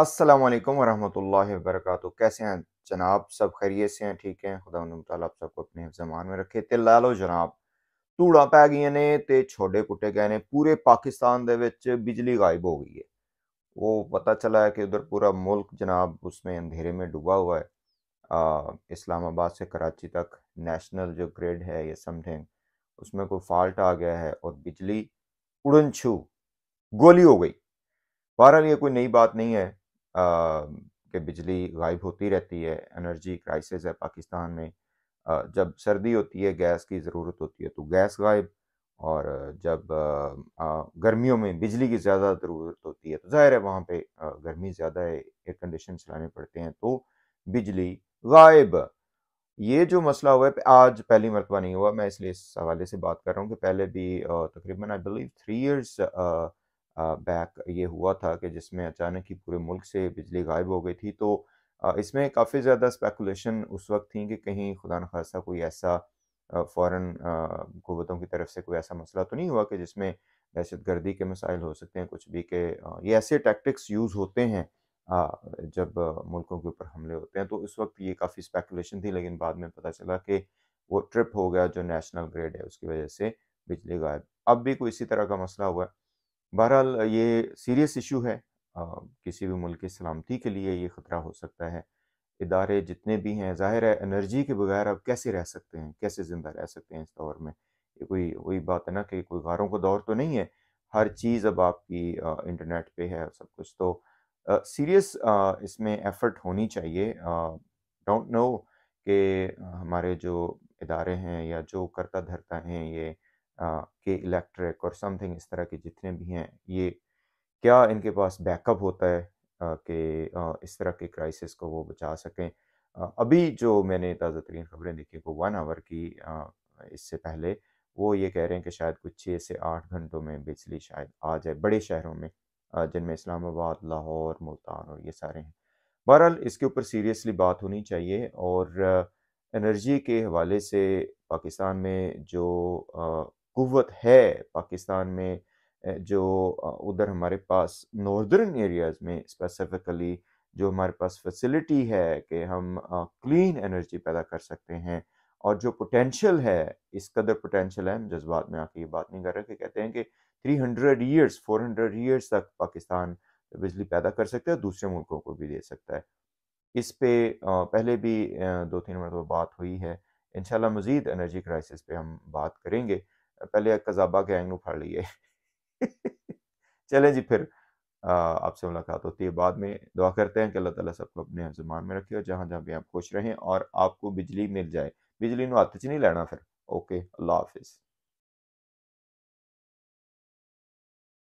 अस्सलाम वालेकुम वरहमतुल्लाहि वबरकातुहू कैसे हैं जनाब सब खैरियत से हैं ठीक हैं खुदा ताल आप सबको अपने जमान में रखे ते ला लो जनाब धूड़ा पै गई ने ते छोड़े कुटे गए हैं पूरे पाकिस्तान दे ਵਿੱਚ बिजली गायब हो गई है वो पता चला है कि उधर पूरा मुल्क जनाब उसमें अंधेरे में डूबा हुआ है इस्लामाबाद से कराची तक नेशनल जो ग्रिड है या समथिंग उसमें कोई फॉल्ट आ गया है और बिजली उड़न छू गोली हो गई बहरहाल ये कोई नई बात नहीं है कि बिजली गायब होती रहती है एनर्जी क्राइसिस है पाकिस्तान में जब सर्दी होती है गैस की ज़रूरत होती है तो गैस गायब और जब गर्मियों में बिजली की ज़्यादा ज़रूरत होती है तो ज़ाहिर है वहाँ पे गर्मी ज़्यादा है एयर कंडीशन चलाने पड़ते हैं तो बिजली गायब ये जो मसला हुआ है आज पहली मरतबा नहीं हुआ मैं इसलिए इस हवाले से बात कर रहा हूँ कि पहले भी तकरीबन I believe three years back ये हुआ था कि जिसमें अचानक ही पूरे मुल्क से बिजली गायब हो गई थी तो इसमें काफ़ी ज़्यादा स्पेकुलेशन उस वक्त थी कि कहीं खुदा न खासा कोई ऐसा फ़ौरन कुतों की तरफ से कोई ऐसा मसला तो नहीं हुआ कि जिसमें दहशत गर्दी के मसाइल हो सकते हैं कुछ भी के ये ऐसे टैक्टिक्स यूज़ होते हैं जब मुल्कों के ऊपर हमले होते हैं तो उस वक्त ये काफ़ी स्पेकुलेशन थी लेकिन बाद में पता चला कि वो ट्रिप हो गया जो नेशनल ग्रेड है उसकी वजह से बिजली गायब अब भी कोई इसी तरह का मसला हुआ है बहरहाल ये सीरियस इशू है आ, किसी भी मुल्क की सलामती के लिए ये ख़तरा हो सकता है इदारे जितने भी हैं ज़ाहिर है एनर्जी के बगैर आप कैसे रह सकते हैं कैसे ज़िंदा रह सकते हैं इस दौर में ये कोई वही बात है ना कि कोई गारों का दौर तो नहीं है हर चीज़ अब आपकी इंटरनेट पे है सब कुछ तो सीरियस इसमें एफर्ट होनी चाहिए डोंट नो कि हमारे जो इदारे हैं या जो करता धरता हैं ये के इलेक्ट्रिक और समथिंग इस तरह के जितने भी हैं ये क्या इनके पास बैकअप होता है कि इस तरह के क्राइसिस को वो बचा सकें अभी जो मैंने ताज़ा तरीन खबरें देखी वो वन आवर की इससे पहले वो ये कह रहे हैं कि शायद कुछ छः से आठ घंटों में बिजली शायद आ जाए बड़े शहरों में जिनमें इस्लामाबाद लाहौर मुल्तान और ये सारे हैं बहरहाल इसके ऊपर सीरियसली बात होनी चाहिए और एनर्जी के हवाले से पाकिस्तान में जो कुत है पाकिस्तान में जो उधर हमारे पास नॉर्दर्न एरियाज़ में स्पेसिफिकली जो हमारे पास फैसिलिटी है कि हम क्लीन एनर्जी पैदा कर सकते हैं और जो पोटेंशियल है इस कदर पोटेंशियल है जज्बात में आके ये बात नहीं कर रहे कि कहते हैं कि 300 फोर हंड्रेड ईयर्स तक पाकिस्तान बिजली पैदा कर सकता है दूसरे मुल्कों को भी दे सकता है इस पे पहले भी दो तीन मरतब बात हुई है इन मज़ीद एनर्जी क्राइसिस पे हम बात करेंगे पहले कजाबा गैंग फड़ लिए चलें जी फिर आपसे मुलाकात होती है बाद में दुआ करते हैं कि अल्लाह ताला सबको अपने जुबान में रखे और जहाँ जहाँ भी आप खुश रहें और आपको बिजली मिल जाए बिजली नु हथ च नहीं लेना फिर ओके अल्लाह हाफिज